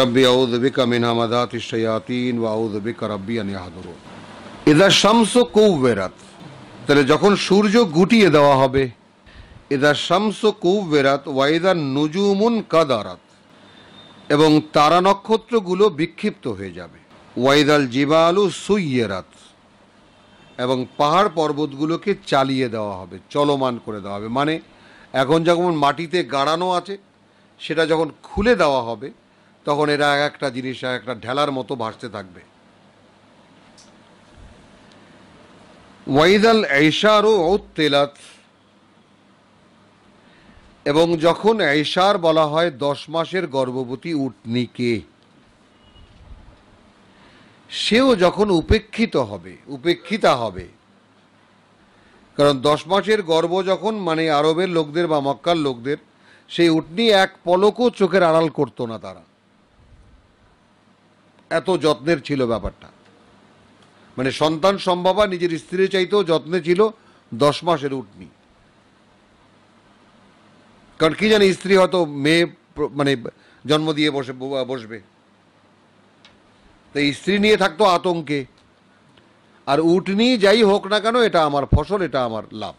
রব্বি আউদ বিকা মিন হামাদাত শয়াতিন বা আউদ বিকা রব্বি ইয়াহদুরু এদা শামস কৌবেরাত তাহলে যখন সূর্য গুটিয়ে দেওয়া হবে এদা শামস কৌবেরাত ওয়াইদা নজুমুন কাদারাত এবং তারা নক্ষত্রগুলো বিক্ষিপ্ত হয়ে যাবে ওয়াইদাল জিবালু সুইয়েরাত এবং পাহাড় পর্বতগুলোকে চালিয়ে দেওয়া হবে চলমান করে দেওয়া হবে মানে এখন যখন মাটিতে গাড়ানো আছে সেটা যখন খুলে দেওয়া হবে তখন এরা এক একটা জিনিস এক একটা ঢেলার মতো ভাসতে থাকবে ওয়াইদাল ঐশারও তেলাত এবং যখন ঐশার বলা হয় দশ মাসের গর্ভবতী উটনিকে সেও যখন উপেক্ষিত হবে উপেক্ষিতা হবে কারণ দশ মাসের গর্ব যখন মানে আরবের লোকদের বা মক্কার লোকদের সেই উটনি এক পলকও চোখের আড়াল করতো না তারা এত যত্নের ছিল ব্যাপারটা মানে সন্তান সম্ভাবা নিজের স্ত্রীর চাইতেও যত্নে ছিল দশ মাসের উঠনি কারণ কি জানি স্ত্রী হয়তো মেয়ে মানে জন্ম দিয়ে বসে বসবে তো স্ত্রী নিয়ে থাকতো আতঙ্কে আর উটনি যাই হোক না কেন এটা আমার ফসল এটা আমার লাভ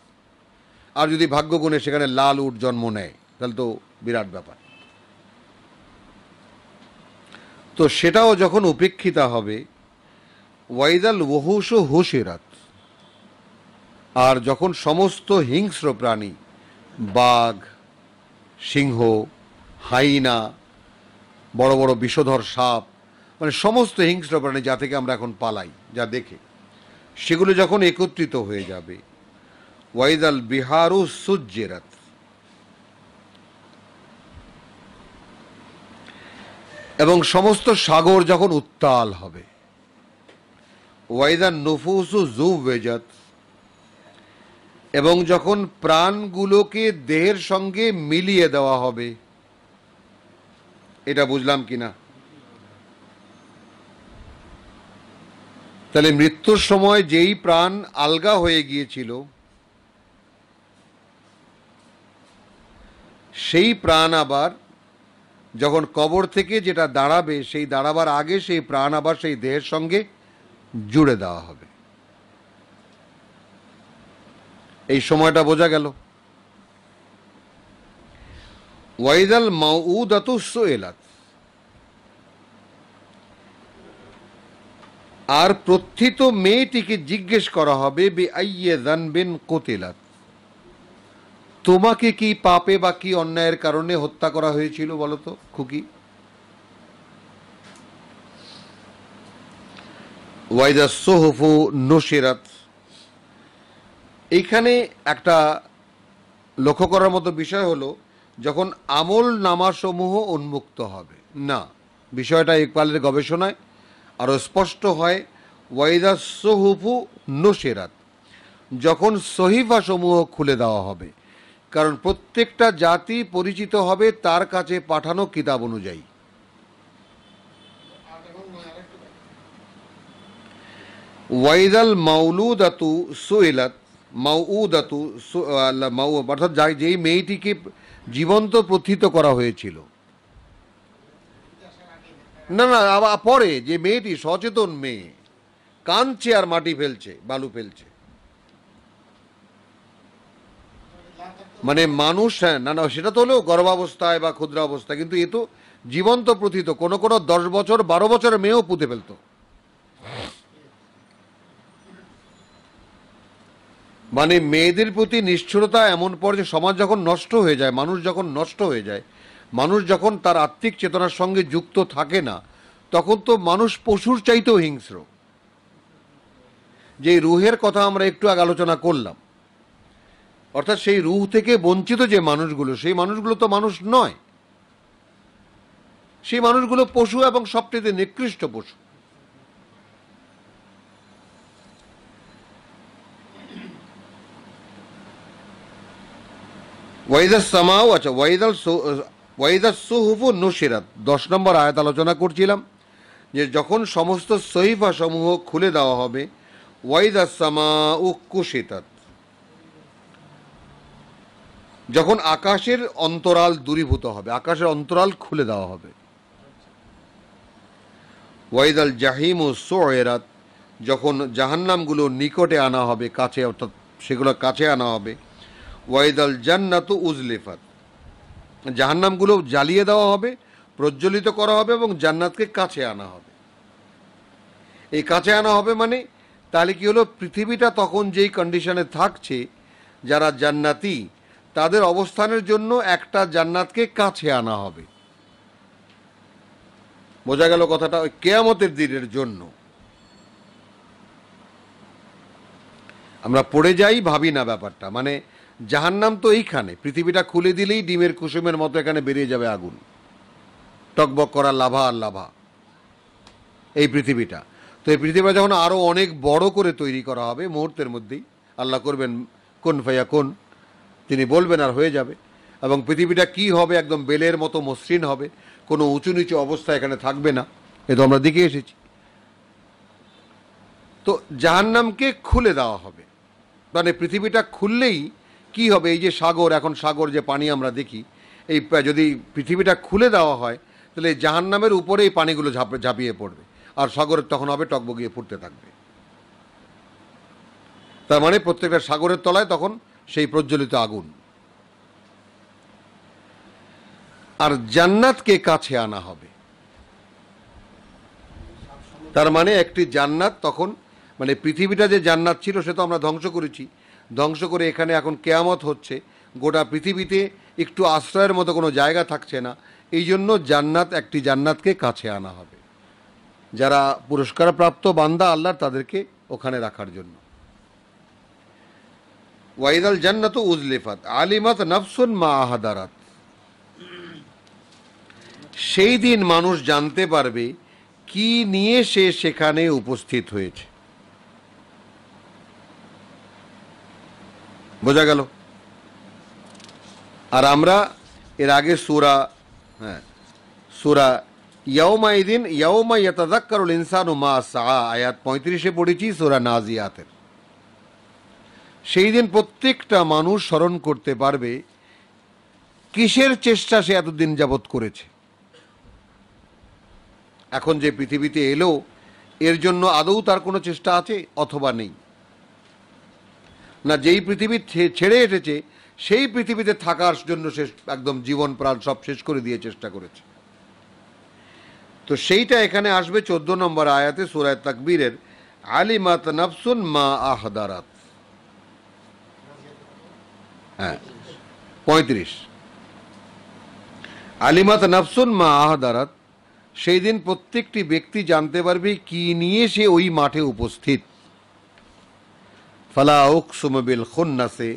আর যদি ভাগ্যগুণে সেখানে লাল উট জন্ম নেয় তাহলে তো বিরাট ব্যাপার তো সেটাও যখন উপেক্ষিতা হবে ওয়াইদাল ওহুস হুসিরাত আর যখন সমস্ত হিংস্র প্রাণী বাঘ সিংহ হাইনা বড় বড় বিষধর সাপ মানে সমস্ত হিংস্র প্রাণী যা থেকে আমরা এখন পালাই যা দেখে সেগুলো যখন একত্রিত হয়ে যাবে ওয়াইদাল বিহারু সুজ্জেরাত এবং সমস্ত সাগর যখন উত্তাল হবে ওয়াইদা নফুসু জু এবং যখন প্রাণগুলোকে দেহের সঙ্গে মিলিয়ে দেওয়া হবে এটা বুঝলাম কিনা তাহলে মৃত্যুর সময় যেই প্রাণ আলগা হয়ে গিয়েছিল সেই প্রাণ আবার যখন কবর থেকে যেটা দাঁড়াবে সেই দাঁড়াবার আগে সেই প্রাণ আবার সেই দেহের সঙ্গে জুড়ে দেওয়া হবে এই সময়টা বোঝা গেল ওয়াইদাল মাউদাতুস এলাত আর প্রথিত মেয়েটিকে জিজ্ঞেস করা হবে বে আইয়ে জানবেন কোতেলাত তোমাকে কি পাপে বা কি অন্যায়ের কারণে হত্যা করা হয়েছিল বলতো খুকি ওয়াইদা সোহফু নসেরাত এইখানে একটা লক্ষ্য করার মতো বিষয় হলো যখন আমল নামাসমূহ উন্মুক্ত হবে না বিষয়টা ইকবালের গবেষণায় আরও স্পষ্ট হয় ওয়াইদা সোহফু নসেরাত যখন সহিফাসমূহ খুলে দেওয়া হবে কারণ প্রত্যেকটা জাতি পরিচিত হবে তার কাছে পাঠানো কিতাব অনুযায়ী ওয়াইদাল মাউলুদাতু সুইলাত মাউদাতু মাউ অর্থাৎ যাই যেই মেয়েটিকে জীবন্ত প্রথিত করা হয়েছিল না না আবার পরে যে মেয়েটি সচেতন মেয়ে কাঁদছে আর মাটি ফেলছে বালু ফেলছে মানে মানুষ হ্যাঁ না না সেটা তো হলেও গর্ভাবস্থায় বা ক্ষুদ্র অবস্থায় কিন্তু এ তো জীবন্ত প্রথিত কোনো কোনো দশ বছর বারো বছর মেয়েও পুঁতে ফেলতো মানে মেয়েদের প্রতি নিষ্ঠুরতা এমন পর্যায়ে সমাজ যখন নষ্ট হয়ে যায় মানুষ যখন নষ্ট হয়ে যায় মানুষ যখন তার আত্মিক চেতনার সঙ্গে যুক্ত থাকে না তখন তো মানুষ পশুর চাইতেও হিংস্র যে রুহের কথা আমরা একটু আগে আলোচনা করলাম অর্থাৎ সেই রুহ থেকে বঞ্চিত যে মানুষগুলো সেই মানুষগুলো তো মানুষ নয় সেই মানুষগুলো পশু এবং সবচেয়ে নিকৃষ্ট পশু ওয়াইদাস সামাও আচ্ছা ওয়াইদাল ওয়াইদাস সুহুফু নুসিরাত দশ নম্বর আয়াত আলোচনা করছিলাম যে যখন সমস্ত সহিফা সমূহ খুলে দেওয়া হবে ওয়াইদাস সামা ও কুশিতাত যখন আকাশের অন্তরাল দূরীভূত হবে আকাশের অন্তরাল খুলে দেওয়া হবে ওয়াইদ আল জাহিম ও সোয়েরাত যখন জাহান্নামগুলো নিকটে আনা হবে কাছে অর্থাৎ সেগুলো কাছে আনা হবে ওয়াইদ আল জান্নাত উজলেফাত জাহান্নামগুলো জ্বালিয়ে দেওয়া হবে প্রজ্বলিত করা হবে এবং জান্নাতকে কাছে আনা হবে এই কাছে আনা হবে মানে তাহলে কি হলো পৃথিবীটা তখন যেই কন্ডিশনে থাকছে যারা জান্নাতি তাদের অবস্থানের জন্য একটা জান্নাতকে কাছে আনা হবে বোঝা গেল কথাটা ওই কেয়ামতের দিনের জন্য আমরা পড়ে যাই ভাবি না ব্যাপারটা মানে জাহান্নাম তো এইখানে পৃথিবীটা খুলে দিলেই ডিমের কুসুমের মতো এখানে বেরিয়ে যাবে আগুন টকবক করা লাভা আর লাভা এই পৃথিবীটা তো এই পৃথিবীটা যখন আরও অনেক বড় করে তৈরি করা হবে মুহূর্তের মধ্যেই আল্লাহ করবেন কোন ফাইয়া কোন তিনি বলবেন আর হয়ে যাবে এবং পৃথিবীটা কি হবে একদম বেলের মতো মসৃণ হবে কোনো উঁচু নিচু অবস্থা এখানে থাকবে না এ তো আমরা দেখে এসেছি তো জাহান্নামকে খুলে দেওয়া হবে মানে পৃথিবীটা খুললেই কি হবে এই যে সাগর এখন সাগর যে পানি আমরা দেখি এই যদি পৃথিবীটা খুলে দেওয়া হয় তাহলে জাহান্নামের উপরে এই পানিগুলো ঝাঁপিয়ে পড়বে আর সাগরের তখন হবে টকবগিয়ে ফুটতে থাকবে তার মানে প্রত্যেকটা সাগরের তলায় তখন সেই প্রজ্বলিত আগুন আর জান্নাতকে কাছে আনা হবে তার মানে একটি জান্নাত তখন মানে পৃথিবীটা যে জান্নাত ছিল সে তো আমরা ধ্বংস করেছি ধ্বংস করে এখানে এখন কেয়ামত হচ্ছে গোটা পৃথিবীতে একটু আশ্রয়ের মতো কোনো জায়গা থাকছে না এই জন্য জান্নাত একটি জান্নাতকে কাছে আনা হবে যারা পুরস্কারপ্রাপ্ত বান্দা আল্লাহর তাদেরকে ওখানে রাখার জন্য ওয়াইদাল জান্নাত উজলিফাত আলিমাত নফসুন মা আহাদারাত সেই দিন মানুষ জানতে পারবে কি নিয়ে সে সেখানে উপস্থিত হয়েছে বোঝা গেল আর আমরা এর আগে সুরা হ্যাঁ সুরা ইয়াউমা ইদিন ইয়াউমা ইয়াতাদাক্কারুল ইনসানু মা সা আয়াত পঁয়ত্রিশে পড়েছি সুরা নাজিয়াতের সেই দিন প্রত্যেকটা মানুষ স্মরণ করতে পারবে কিসের চেষ্টা সে এতদিন যাবৎ করেছে এখন যে পৃথিবীতে এলো এর জন্য আদৌ তার কোনো চেষ্টা আছে অথবা নেই না যেই পৃথিবী ছেড়ে এসেছে সেই পৃথিবীতে থাকার জন্য সে একদম জীবন প্রাণ সব শেষ করে দিয়ে চেষ্টা করেছে তো সেইটা এখানে আসবে চোদ্দ নম্বর আয়াতে সুরায় তাকবীরের আলিমাত নাফসুন মা আহদারাত হ্যাঁ পঁয়ত্রিশ আলিমাত নাফসুন মা আহাদারাত সেই দিন প্রত্যেকটি ব্যক্তি জানতে পারবে কি নিয়ে সে ওই মাঠে উপস্থিত ফালা সুমবিল খন্নাসে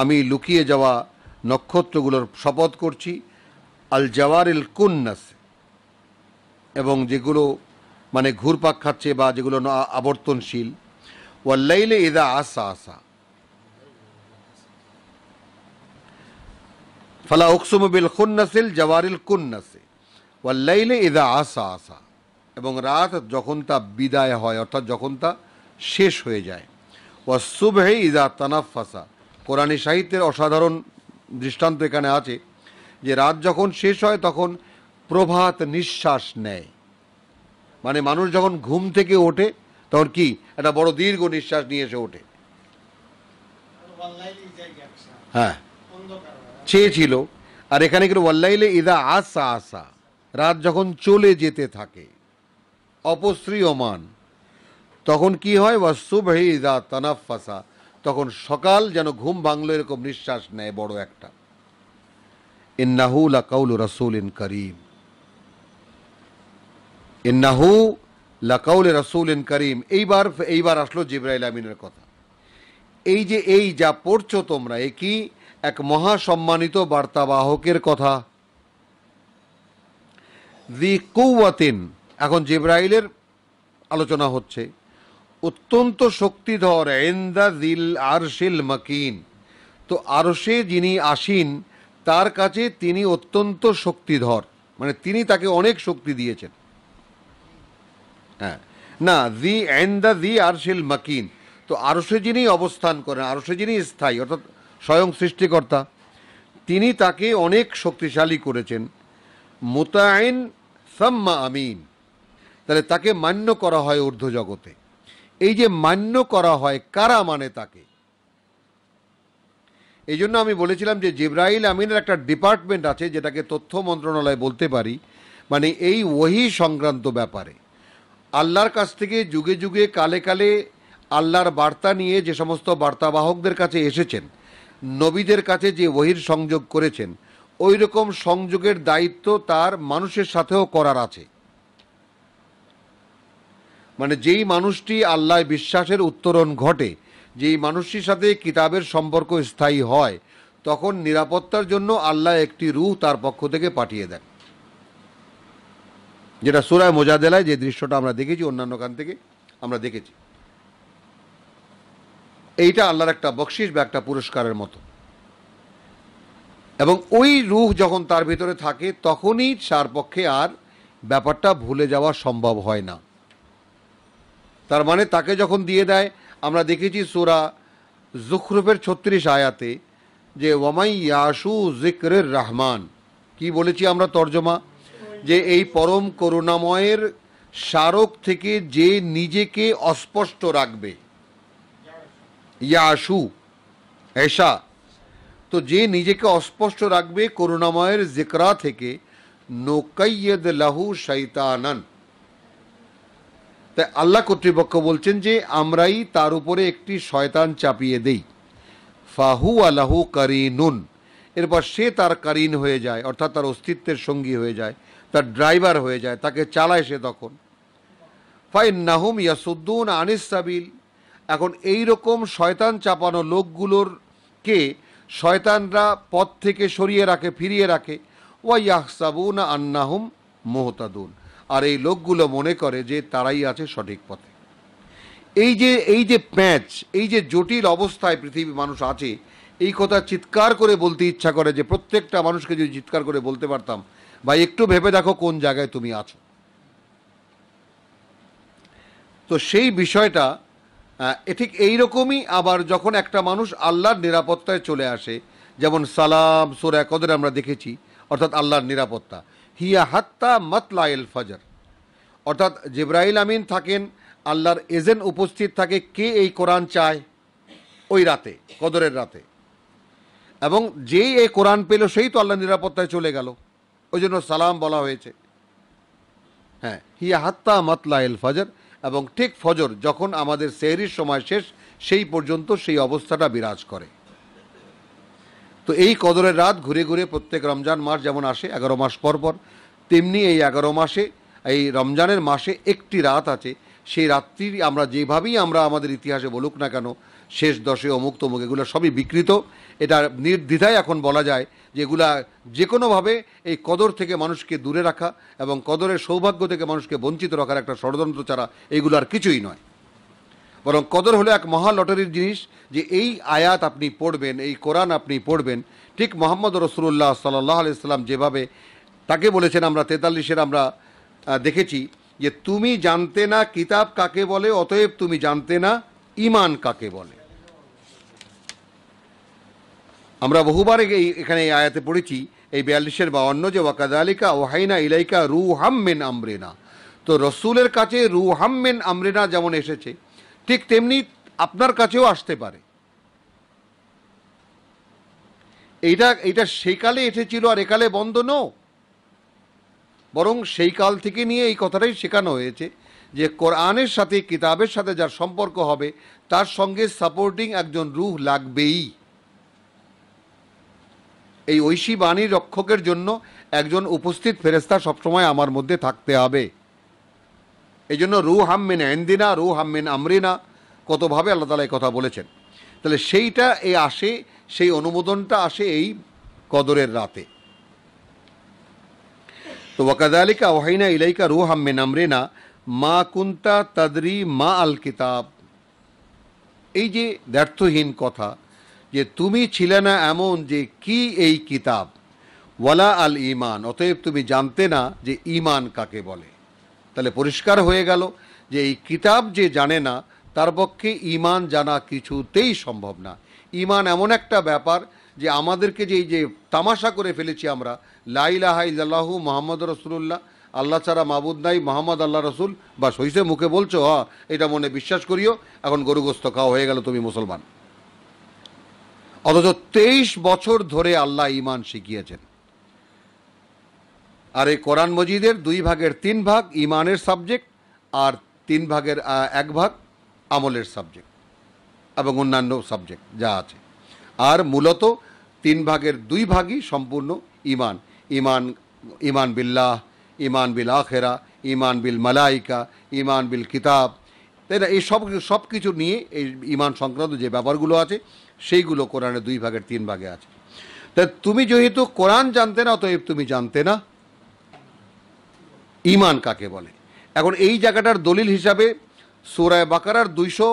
আমি লুকিয়ে যাওয়া নক্ষত্রগুলোর শপথ করছি আল জওয়ারিল কুন্নাস এবং যেগুলো মানে ঘুরপাক খাচ্ছে বা যেগুলো আবর্তনশীল ওয়াল্লাইলে এদা আসা আসা ফালা উকসুম বিল খুন্নাসিল জওয়ারিল কুন্নাসে ওয়াল্লাইলে ইদা আসা আসা এবং রাত যখন তা বিদায় হয় অর্থাৎ যখন তা শেষ হয়ে যায় ওয়া সুবহে ইদা তানাফাসা কোরআনী সাহিত্যের অসাধারণ দৃষ্টান্ত এখানে আছে যে রাত যখন শেষ হয় তখন প্রভাত নিঃশ্বাস নেয় মানে মানুষ যখন ঘুম থেকে ওঠে তখন কি একটা বড় দীর্ঘ নিঃশ্বাস নিয়ে এসে ওঠে হ্যাঁ চেয়েছিল আর এখানে কিন্তু ওয়াল্লাইলে ইদা আসা আসা রাত যখন চলে যেতে থাকে অপশ্রী অমান তখন কি হয় বা সুবহে ইদা তানাফাসা তখন সকাল যেন ঘুম ভাঙল এরকম নিঃশ্বাস নেয় বড় একটা ইন্নাহু লাকাউল রসুল ইন করিম ইন্নাহু লাকাউল রসুল ইন করিম এইবার এইবার আসলো জিব্রাইল আমিনের কথা এই যে এই যা পড়ছো তোমরা এ কি এক মহা সম্মানিত বার্তাবাহকের কথা দি কৌয়াতিন এখন জিব্রাইলের আলোচনা হচ্ছে অত্যন্ত শক্তিধর এন্দা দিল আরশিল মাকিন তো আরশে যিনি আসীন তার কাছে তিনি অত্যন্ত শক্তিধর মানে তিনি তাকে অনেক শক্তি দিয়েছেন হ্যাঁ না দি এন্দা দি আরশিল মাকিন তো আরশে যিনি অবস্থান করেন আরশে যিনি স্থায়ী অর্থাৎ স্বয়ং সৃষ্টিকর্তা তিনি তাকে অনেক শক্তিশালী করেছেন মোতায়েন সাম্মা আমিন তাহলে তাকে মান্য করা হয় ঊর্ধ্ব জগতে এই যে মান্য করা হয় কারা মানে তাকে এই জন্য আমি বলেছিলাম যে জিব্রাইল আমিনের একটা ডিপার্টমেন্ট আছে যেটাকে তথ্য মন্ত্রণালয় বলতে পারি মানে এই ওহি সংক্রান্ত ব্যাপারে আল্লাহর কাছ থেকে যুগে যুগে কালে কালে আল্লাহর বার্তা নিয়ে যে সমস্ত বার্তাবাহকদের কাছে এসেছেন নবীদের কাছে যে ওহির সংযোগ করেছেন ওই রকম সংযোগের দায়িত্ব তার মানুষের সাথেও করার আছে মানে যেই মানুষটি আল্লাহ বিশ্বাসের উত্তরণ ঘটে যেই মানুষটির সাথে কিতাবের সম্পর্ক স্থায়ী হয় তখন নিরাপত্তার জন্য আল্লাহ একটি রুহ তার পক্ষ থেকে পাঠিয়ে দেন যেটা সুরায় মোজাদেলায় যে দৃশ্যটা আমরা দেখেছি অন্যান্য কান থেকে আমরা দেখেছি এইটা আল্লাহর একটা বকশিস বা একটা পুরস্কারের মতো এবং ওই রুহ যখন তার ভিতরে থাকে তখনই তার পক্ষে আর ব্যাপারটা ভুলে যাওয়া সম্ভব হয় না তার মানে তাকে যখন দিয়ে দেয় আমরা দেখেছি সোরা জুখরুফের ছত্রিশ আয়াতে যে ওয়ামাই ইয়াসু জিকরের রহমান কি বলেছি আমরা তর্জমা যে এই পরম করুণাময়ের স্মারক থেকে যে নিজেকে অস্পষ্ট রাখবে ইয়াশু এসা তো যে নিজেকে অস্পষ্ট রাখবে করুণাময়ের জিকরা থেকে নৌকাইয়দ লাহু শৈতানন তাই আল্লাহ কর্তৃপক্ষ বলছেন যে আমরাই তার উপরে একটি শয়তান চাপিয়ে দেই ফাহু আলাহু কারিনুন এরপর সে তার কারিন হয়ে যায় অর্থাৎ তার অস্তিত্বের সঙ্গী হয়ে যায় তার ড্রাইভার হয়ে যায় তাকে চালায় সে তখন ফাইন নাহুম ইয়াসুদ্দুন আনিস সাবিল এখন এই রকম শয়তান চাপানো লোকগুলোর কে শয়তানরা পথ থেকে সরিয়ে রাখে ফিরিয়ে রাখে ওয়াইয়াহসাবুন আন্নাহুম মোহতাদুন আর এই লোকগুলো মনে করে যে তারাই আছে সঠিক পথে এই যে এই যে প্যাঁচ এই যে জটিল অবস্থায় পৃথিবী মানুষ আছে এই কথা চিৎকার করে বলতে ইচ্ছা করে যে প্রত্যেকটা মানুষকে যদি চিৎকার করে বলতে পারতাম ভাই একটু ভেবে দেখো কোন জায়গায় তুমি আছো তো সেই বিষয়টা ঠিক এইরকমই আবার যখন একটা মানুষ আল্লাহর নিরাপত্তায় চলে আসে যেমন সালাম সোরা কদরে আমরা দেখেছি অর্থাৎ আল্লাহর নিরাপত্তা হিয়া হাত্তা মাতলা এল ফাজার অর্থাৎ জেব্রাইল আমিন থাকেন আল্লাহর এজেন্ট উপস্থিত থাকে কে এই কোরআন চায় ওই রাতে কদরের রাতে এবং যেই এই কোরআন পেল সেই তো আল্লাহ নিরাপত্তায় চলে গেল ওই জন্য সালাম বলা হয়েছে হ্যাঁ হিয়া হাত্তা মাতলা এল ফাজার এবং ঠিক ফজর যখন আমাদের সেহরির সময় শেষ সেই পর্যন্ত সেই অবস্থাটা বিরাজ করে তো এই কদরের রাত ঘুরে ঘুরে প্রত্যেক রমজান মাস যেমন আসে এগারো মাস পর পর তেমনি এই এগারো মাসে এই রমজানের মাসে একটি রাত আছে সেই রাত্রির আমরা যেভাবেই আমরা আমাদের ইতিহাসে বলুক না কেন শেষ দশে অমুক তমুক এগুলো সবই বিকৃত এটা নির্দ্বিধায় এখন বলা যায় এগুলা যে কোনোভাবে এই কদর থেকে মানুষকে দূরে রাখা এবং কদরের সৌভাগ্য থেকে মানুষকে বঞ্চিত রাখার একটা ষড়যন্ত্র ছাড়া এগুলো আর কিছুই নয় বরং কদর হলো এক মহা লটারির জিনিস যে এই আয়াত আপনি পড়বেন এই কোরআন আপনি পড়বেন ঠিক মোহাম্মদ রসুল্লাহ সাল্লাহ আলাইসাল্লাম যেভাবে তাকে বলেছেন আমরা তেতাল্লিশের আমরা দেখেছি যে তুমি জানতে না কিতাব কাকে বলে অতএব তুমি জানতে না ইমান কাকে বলে আমরা বহুবার এই এখানে এই আয়াতে পড়েছি এই বিয়াল্লিশের বা অন্য যে ওয়াকাদালিকা ওহাইনা ইলাইকা রু হাম্মেন আমরেনা তো রসুলের কাছে রু হাম্মেন আমরেনা যেমন এসেছে ঠিক তেমনি আপনার কাছেও আসতে পারে এইটা এইটা সেইকালে এসেছিল আর একালে বন্ধ নো বরং সেই কাল থেকে নিয়ে এই কথাটাই শেখানো হয়েছে যে কোরআনের সাথে কিতাবের সাথে যার সম্পর্ক হবে তার সঙ্গে সাপোর্টিং একজন রুহ লাগবেই এই ঐশী বাণীর রক্ষকের জন্য একজন উপস্থিত ফেরেস্তা সবসময় আমার মধ্যে থাকতে হবে এই জন্য রু হাম্মিন এন্দিনা রু হাম্মিন আমরিনা কতভাবে আল্লাহ তালা এই কথা বলেছেন তাহলে সেইটা এ আসে সেই অনুমোদনটা আসে এই কদরের রাতে তো ওয়াকাদালিকা ওহাইনা ইলাইকা রু হাম্মিন আমরিনা মা কুন্তা তাদরি মা আল কিতাব এই যে ব্যর্থহীন কথা যে তুমি ছিলে না এমন যে কি এই কিতাব ওয়ালা আল ইমান অতএব তুমি জানতে না যে ইমান কাকে বলে তাহলে পরিষ্কার হয়ে গেল যে এই কিতাব যে জানে না তার পক্ষে ইমান জানা কিছুতেই সম্ভব না ইমান এমন একটা ব্যাপার যে আমাদেরকে যে এই যে তামাশা করে ফেলেছি আমরা লাইলাহা জাল্লাহু মোহাম্মদ রসুল্লাহ আল্লাহ ছাড়া মাহবুদ নাই মোহাম্মদ আল্লাহ রসুল বা সইসে মুখে বলছো হ্যাঁ এটা মনে বিশ্বাস করিও এখন গরুগ্রস্ত খাওয়া হয়ে গেল তুমি মুসলমান অথচ তেইশ বছর ধরে আল্লাহ ইমান শিখিয়েছেন আর এই কোরআন মজিদের দুই ভাগের তিন ভাগ ইমানের সাবজেক্ট আর তিন ভাগের এক ভাগ আমলের সাবজেক্ট এবং অন্যান্য সাবজেক্ট যা আছে আর মূলত তিন ভাগের দুই ভাগই সম্পূর্ণ ইমান ইমান ইমান বিল্লাহ ইমান বিল আখেরা ইমান বিল মালাইকা ইমান বিল কিতাব তাই না এই সব সব কিছু নিয়ে এই ইমান সংক্রান্ত যে ব্যাপারগুলো আছে সেইগুলো কোরআনে দুই ভাগের তিন ভাগে আছে তা তুমি যেহেতু কোরআন জানতে না অতএব তুমি জানতে না ইমান কাকে বলে এখন এই জায়গাটার দলিল হিসাবে সোরায় বাকারার দুইশো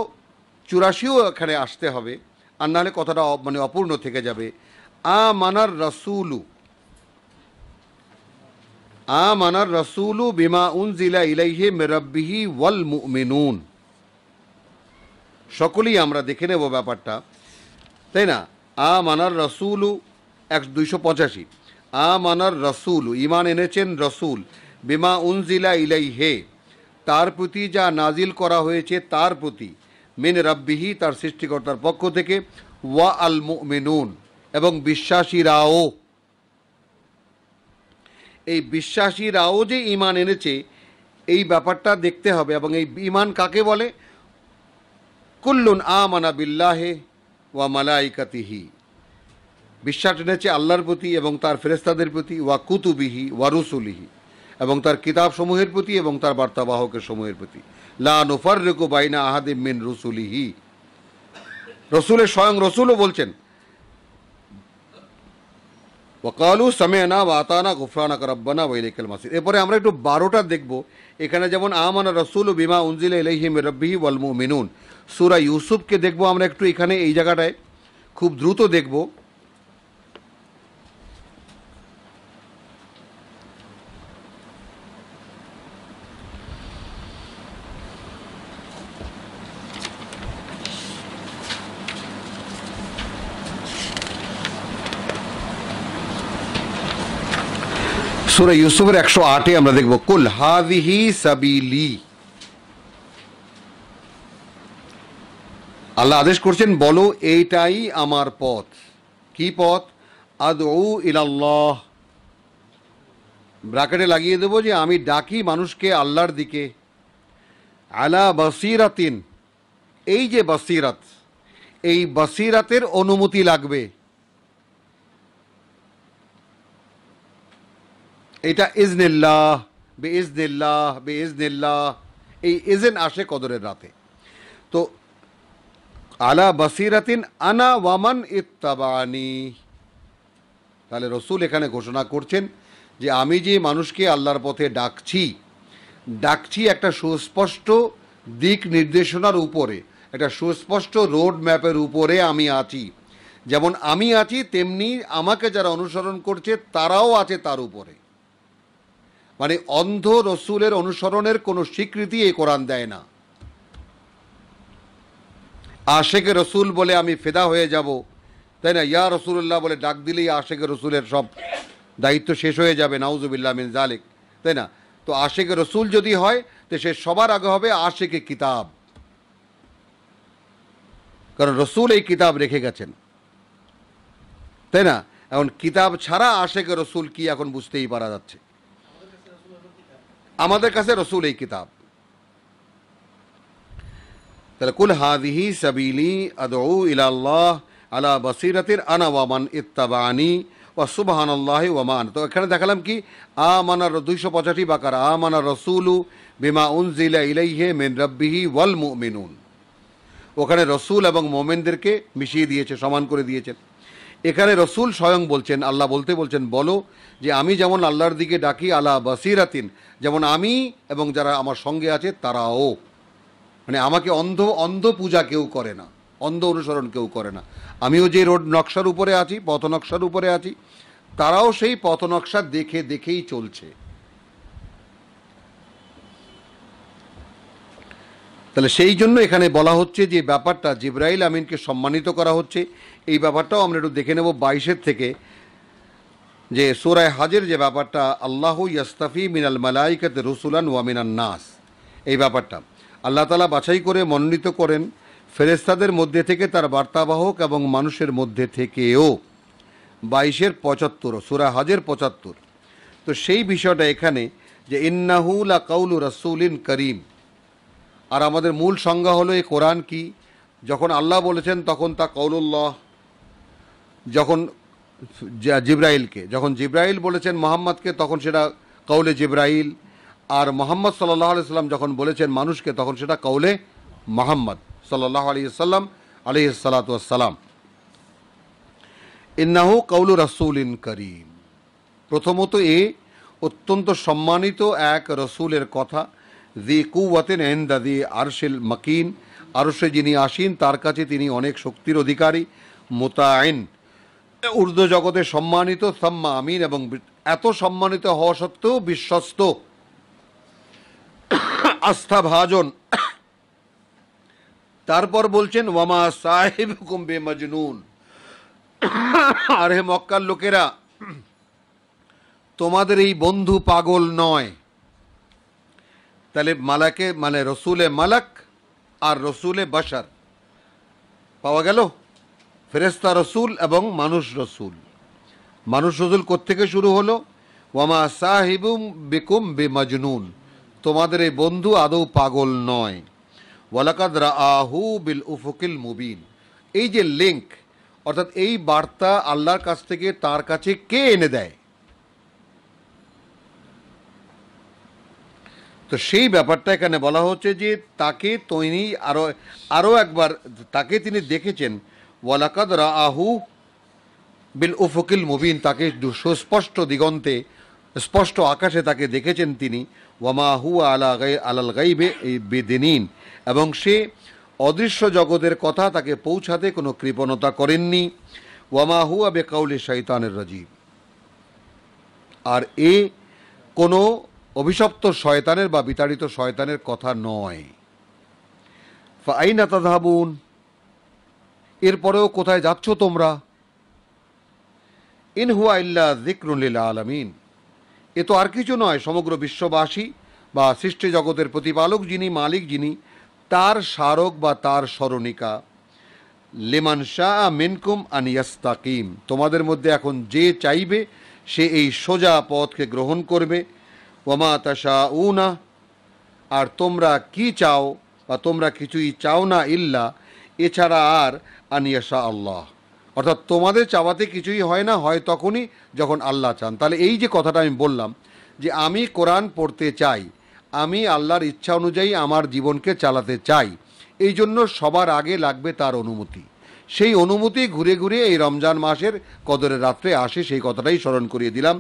চুরাশিও এখানে আসতে হবে আর নাহলে কথাটা মানে অপূর্ণ থেকে যাবে আ মানার রসুলু আ মানার রসুলু বিমা উন জিলা ইলাইহে মেরাব্বিহি ওয়াল মুমিনুন সকলেই আমরা দেখে নেব ব্যাপারটা তাই না আ মানার রসুলু এক দুইশো পঁচাশি আ মানার রসুল ইমান এনেছেন রসুল বিমা উনজিলা ইলাই হে তার প্রতি যা নাজিল করা হয়েছে তার প্রতি মিন রাব্বিহি তার সৃষ্টিকর্তার পক্ষ থেকে ওয়া আল মিনুন এবং বিশ্বাসীরাও এই বিশ্বাসীরাও যে ইমান এনেছে এই ব্যাপারটা দেখতে হবে এবং এই ইমান কাকে বলে কুল্লুন আমানা বিল্লাহে ওয়া মালাইকাতিহি বিশ্বাস এনেছে আল্লাহর প্রতি এবং তার ফেরেস্তাদের প্রতি ওয়া কুতুবিহি ওয়া রুসুলিহি এবং তার কিতাবসমূহের প্রতি এবং তার বার্তাবাহকের সমূহের প্রতি লা নুফার রেকু বাইনা আহাদিম মিন রসুলিহি রসুলের স্বয়ং রসুলও বলছেন ওকালু সামেনা ওয়াতানা গুফরানা রব্বানা ওয়াইলিকাল মাসির এরপরে আমরা একটু বারোটা দেখব এখানে যেমন আমানা রসুল বিমা উনজিল ইলাইহিম রব্বি ওয়াল মুমিনুন সূরা ইউসুফকে দেখব আমরা একটু এখানে এই জায়গাটায় খুব দ্রুত দেখবো সুরে ইউসুফের একশো আটে আমরা দেখব কুল হাদিহি সাবিলি আল্লাহ আদেশ করছেন বলো এইটাই আমার পথ কি পথ আদ ও ইলাল্লাহ ব্রাকেটে লাগিয়ে দেবো যে আমি ডাকি মানুষকে আল্লাহর দিকে আলা বাসিরাতিন এই যে বাসিরাত এই বাসিরাতের অনুমতি লাগবে এটা ইজনিল্লাহ বে ইজনিল্লাহ বে ইজনিল্লাহ এই ইজেন আসে কদরের রাতে তো আলা বাসিরাতিন আনা ওয়ামান ইত্তাবানি তাহলে রসুল এখানে ঘোষণা করছেন যে আমি যে মানুষকে আল্লাহর পথে ডাকছি ডাকছি একটা সুস্পষ্ট দিক নির্দেশনার উপরে একটা সুস্পষ্ট রোড ম্যাপের উপরে আমি আছি যেমন আমি আছি তেমনি আমাকে যারা অনুসরণ করছে তারাও আছে তার উপরে মানে অন্ধ রসুলের অনুসরণের কোনো স্বীকৃতি এই কোরআন দেয় না আশেখ রসুল বলে আমি ফেদা হয়ে যাব তাই না ইয়া রসুল্লাহ বলে ডাক দিলেই আশেখ রসুলের সব দায়িত্ব শেষ হয়ে যাবে নাউজুবিল্লা মিন জালেক তাই না তো আশেখ রসুল যদি হয় তো সে সবার আগে হবে আশেকে কিতাব কারণ রসুল এই কিতাব রেখে গেছেন তাই না এখন কিতাব ছাড়া আশেখ রসুল কি এখন বুঝতেই পারা যাচ্ছে আমাদের কাছে রসুল এই কিতাব তাহলে কুল হাদিহি সাবিলি আদৌ ইলাল্লাহ আলা বসিরাতির আনা ওয়ামান ইত্তাবানি ও সুবাহান আল্লাহ ওয়ামান তো এখানে দেখালাম কি আ মানার দুইশো পঁচাশি বাকার আ রসুল রসুলু বিমা উনজিলা ইলাইহে মিন রব্বিহি ওয়াল মুমিনুন ওখানে রসুল এবং মোমেনদেরকে মিশিয়ে দিয়েছে সমান করে দিয়েছেন এখানে রসুল স্বয়ং বলছেন আল্লাহ বলতে বলছেন বলো যে আমি যেমন আল্লাহর দিকে ডাকি আলা বাসিরাতিন যেমন আমি এবং যারা আমার সঙ্গে আছে তারাও মানে আমাকে অন্ধ অন্ধ পূজা কেউ করে না অন্ধ অনুসরণ কেউ করে না আমিও যে রোড নকশার উপরে আছি পথ নকশার উপরে আছি তারাও সেই পথ নকশা দেখে দেখেই চলছে তাহলে সেই জন্য এখানে বলা হচ্ছে যে ব্যাপারটা জিব্রাইল আমিনকে সম্মানিত করা হচ্ছে এই ব্যাপারটাও আমরা একটু দেখে নেব বাইশের থেকে যে সোরায় হাজের যে ব্যাপারটা আল্লাহ ইয়াস্তাফি মিনাল মালাইকাত রসুলান ওয়ামিনান নাস এই ব্যাপারটা আল্লাহ তালা বাছাই করে মনোনীত করেন ফেরেস্তাদের মধ্যে থেকে তার বার্তাবাহক এবং মানুষের মধ্যে থেকেও বাইশের পঁচাত্তর সোরা হাজের পঁচাত্তর তো সেই বিষয়টা এখানে যে ইন্নাহুল কাউলু ইন করিম আর আমাদের মূল সংজ্ঞা হলো এই কোরআন কি যখন আল্লাহ বলেছেন তখন তা কৌলুল্লাহ যখন জিব্রাইলকে যখন জিব্রাইল বলেছেন মোহাম্মদকে তখন সেটা কৌলে জিব্রাইল আর মোহাম্মদ সাল্লাহ আলি সাল্লাম যখন বলেছেন মানুষকে তখন সেটা কৌলে মোহাম্মদ সাল্লাহ আলি সাল্লাম আলি সালাতাম ইন্নাহু রসুল রসুলিন করিম প্রথমত এ অত্যন্ত সম্মানিত এক রসুলের কথা জি কুয়াতেন এন্দা দি আরশেল মাকিন আরশে যিনি আসীন তার কাছে তিনি অনেক শক্তির অধিকারী মোতায়েন উর্দু জগতে সম্মানিত সাম্মা আমিন এবং এত সম্মানিত হওয়া সত্ত্বেও বিশ্বস্ত আস্থা ভাজন তারপর বলছেন ওয়ামা সাহেব কুম্বে মজনুন আর হে মক্কার লোকেরা তোমাদের এই বন্ধু পাগল নয় তাহলে মালাকে মানে রসুলে মালাক আর রসুলে বাসার পাওয়া গেল ফেরেস্তা রসুল এবং মানুষ রসুল মানুষ রসুল কোত্থেকে শুরু হলো ওয়ামা সাহিবুম বিকুম বে মজনুন তোমাদের এই বন্ধু আদৌ পাগল নয় ওয়ালাকাদ আহু বিল উফকিল মুবিন এই যে লিঙ্ক অর্থাৎ এই বার্তা আল্লাহর কাছ থেকে তার কাছে কে এনে দেয় তো সেই ব্যাপারটা এখানে বলা হচ্ছে যে তাকে তিনি আরও আরও একবার তাকে তিনি দেখেছেন ওয়ালাকাদ আহু বিল উফকিল মুবিন তাকে সুস্পষ্ট দিগন্তে স্পষ্ট আকাশে তাকে দেখেছেন তিনি ওয়ামা হু আলা গাই আলাল গাইবে বেদিনীন এবং সে অদৃশ্য জগতের কথা তাকে পৌঁছাতে কোনো কৃপণতা করেননি ওয়ামা হু আবে কাউলি শৈতানের রাজীব আর এ কোনো অভিশপ্ত শয়তানের বা বিতাড়িত শয়তানের কথা নয় আইনা ধাবুন এরপরেও কোথায় যাচ্ছ তোমরা ইনহুয়া ইল্লা জিক্রুল্লিল্লা আলমিন এ তো আর কিছু নয় সমগ্র বিশ্ববাসী বা সৃষ্টি জগতের প্রতিপালক যিনি মালিক যিনি তার স্মারক বা তার স্মরণিকা লেমান শাহ মিনকুম আনিয়াস্তাকিম তোমাদের মধ্যে এখন যে চাইবে সে এই সোজা পথকে গ্রহণ করবে ওমা তাশা উনা আর তোমরা কি চাও বা তোমরা কিছুই চাও না ইল্লা এছাড়া আর আনিয়াশা আল্লাহ অর্থাৎ তোমাদের চাওয়াতে কিছুই হয় না হয় তখনই যখন আল্লাহ চান তাহলে এই যে কথাটা আমি বললাম যে আমি কোরআন পড়তে চাই আমি আল্লাহর ইচ্ছা অনুযায়ী আমার জীবনকে চালাতে চাই এই জন্য সবার আগে লাগবে তার অনুমতি সেই অনুমতি ঘুরে ঘুরে এই রমজান মাসের কদরের রাত্রে আসে সেই কথাটাই স্মরণ করিয়ে দিলাম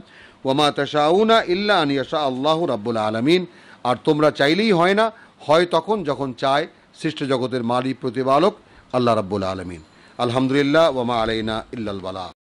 ওমা তাশাউনা ইল্লা আনিয়াশা আল্লাহ রাব্বুল আলমিন আর তোমরা চাইলেই হয় না হয় তখন যখন চায় সৃষ্ট জগতের মালিক প্রতিপালক আল্লাহ রাব্বুল আলমিন আলহামদুলিল্লাহ ওমা আলাইনা ইল্লাল বালা